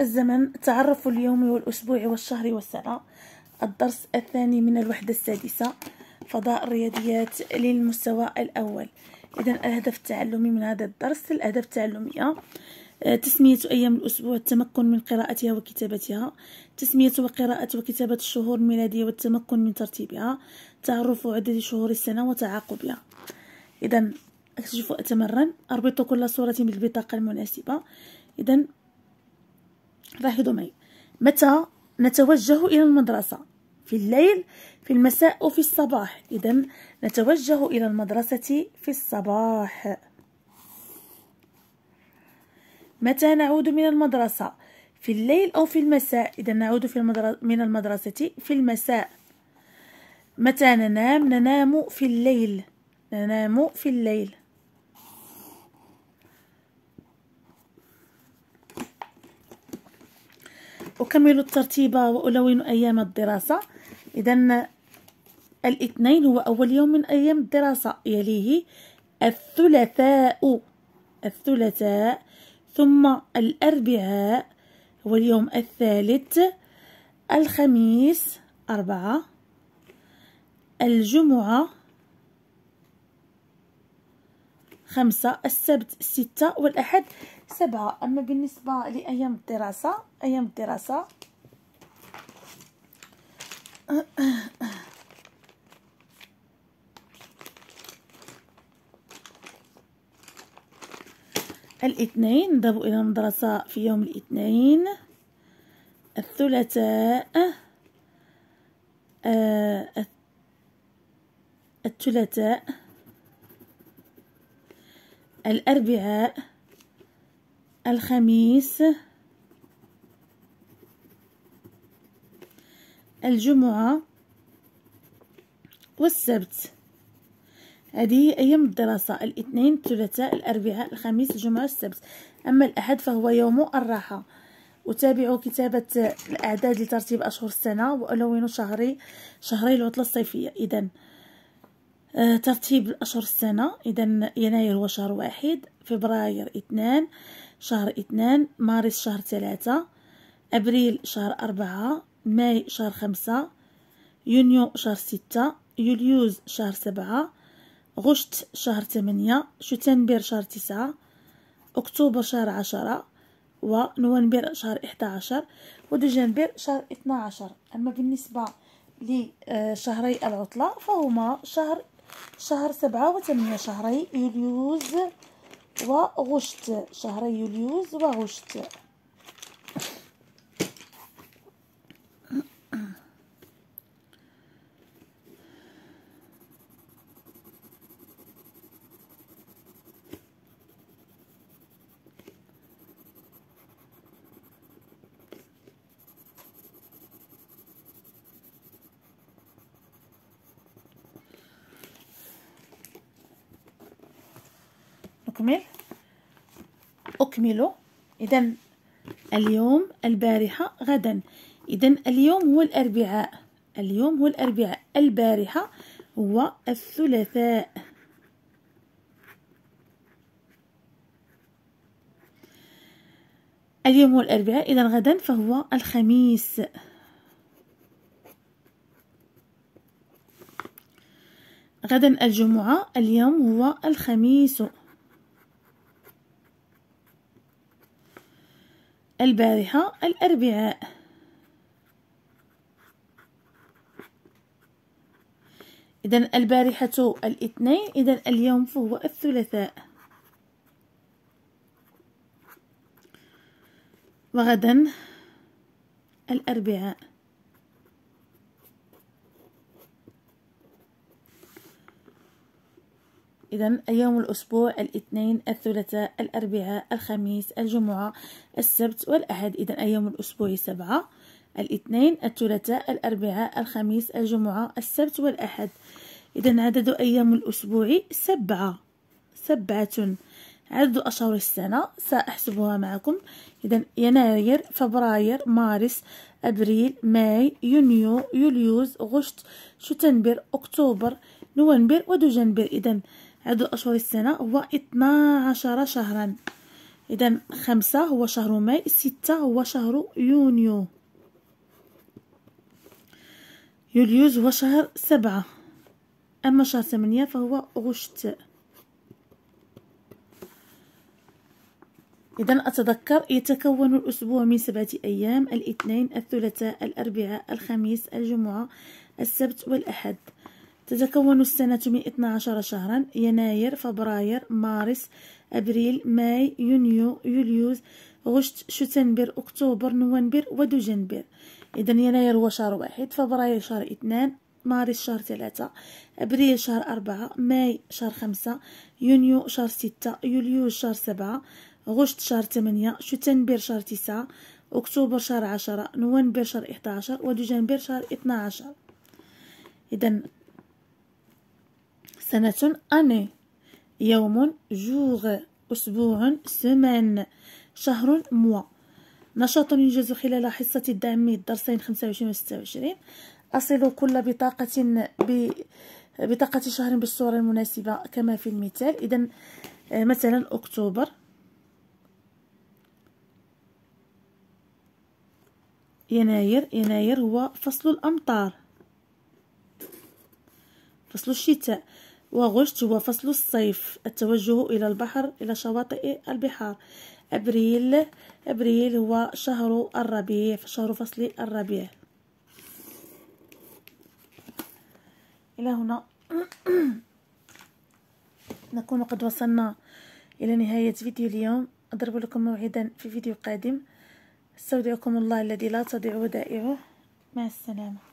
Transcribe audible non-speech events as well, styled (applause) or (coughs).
الزمن تعرف اليوم والأسبوع والشهر والسنة الدرس الثاني من الوحدة السادسة فضاء الرياضيات للمستوى الأول إذا الهدف التعلمي من هذا الدرس الأهداف التعلمية آه، تسمية أيام الأسبوع التمكن من قراءتها وكتابتها تسمية وقراءة وكتابة الشهور الميلادية والتمكن من ترتيبها تعرف عدد شهور السنة وتعاقبها إذا أكتشف وأتمرن أربط كل صورة بالبطاقة المناسبة إذا لاحظوا معي متى نتوجه إلى المدرسة في الليل في المساء وفي الصباح إذا نتوجه إلى المدرسة في الصباح متى نعود من المدرسة في الليل أو في المساء إذا نعود في المدرسة من المدرسة في المساء متى ننام ننام في الليل ننام في الليل أكمل الترتيب وألون أيام الدراسة إذا الاثنين هو أول يوم من أيام الدراسة يليه الثلاثاء الثلاثاء ثم الأربعاء هو اليوم الثالث الخميس أربعة الجمعة خمسة السبت ستة والأحد سبعة أما بالنسبة لأيام الدراسة أيام الدراسة (coughs) الاثنين نذهب إلى المدرسة في يوم الاثنين الثلاثاء آه الثلاثاء الأربعاء الخميس الجمعة والسبت هذه أيام الدراسة الاثنين الثلاثاء الأربعاء الخميس الجمعة السبت أما الأحد فهو يوم الراحة أتابع كتابة الأعداد لترتيب أشهر السنة وألون شهري شهري العطلة الصيفية إذا آه، ترتيب أشهر السنة إذا يناير هو شهر واحد فبراير اثنان شهر اثنان مارس شهر ثلاثة أبريل شهر أربعة ماي شهر خمسة يونيو شهر ستة يوليوز شهر سبعة غشت شهر ثمانية شتنبر شهر تسعة أكتوبر شهر عشرة ونوفمبر شهر إحدى عشر وديسمبر شهر اثنا عشر أما بالنسبة لشهري العطلة فهما شهر شهر سبعة وثمانية شهري يوليوز وغشت شهري يوليوز وغشت أكمل أكمله إذا اليوم البارحة غدا إذا اليوم هو الأربعاء اليوم هو الأربعاء البارحة هو الثلاثاء اليوم هو الأربعاء إذا غدا فهو الخميس غدا الجمعة اليوم هو الخميس البارحة الأربعاء إذا البارحة الاثنين إذا اليوم فهو الثلاثاء وغدا الأربعاء إذا أيام الأسبوع الاثنين الثلاثاء الأربعاء الخميس الجمعة السبت والأحد إذا أيام الأسبوع سبعة الاثنين الثلاثاء الأربعاء الخميس الجمعة السبت والأحد إذا عدد أيام الأسبوع سبعة سبعة عدد أشهر السنة سأحسبها معكم إذا يناير فبراير مارس أبريل ماي يونيو يوليوز غشت شتنبر أكتوبر نوفمبر ودجنبر إذا عدد أشهر السنة هو 12 شهرا إذا خمسة هو شهر ماي ستة هو شهر يونيو يوليوز هو شهر سبعة أما شهر ثمانية فهو غشت إذا أتذكر يتكون الأسبوع من سبعة أيام الاثنين الثلاثاء الأربعاء الخميس الجمعة السبت والأحد تتكون السنة من 12 شهرا يناير فبراير مارس أبريل ماي يونيو يوليوز غشت شتنبر أكتوبر نوفمبر ودجنبر إذا يناير هو شهر واحد فبراير شهر اثنان مارس شهر ثلاثة أبريل شهر أربعة ماي شهر خمسة يونيو شهر ستة يوليوز شهر سبعة غشت شهر ثمانية شتنبر شهر تسعة أكتوبر شهر عشرة نوفمبر شهر 11 ودجنبر شهر 12 إذا سنة أني يوم جوغ أسبوع سمان شهر موا نشاط ينجز خلال حصة الدعم الدرسين 25 و 26 أصل كل بطاقة ب... بطاقة شهر بالصورة المناسبة كما في المثال إذا مثلا أكتوبر يناير يناير هو فصل الأمطار فصل الشتاء وغشت هو فصل الصيف التوجه إلى البحر إلى شواطئ البحار أبريل أبريل هو شهر الربيع شهر فصل الربيع إلى هنا (clears throat) نكون قد وصلنا إلى نهاية فيديو اليوم أضرب لكم موعدا في فيديو قادم استودعكم الله الذي لا تضيع ودائعه مع السلامه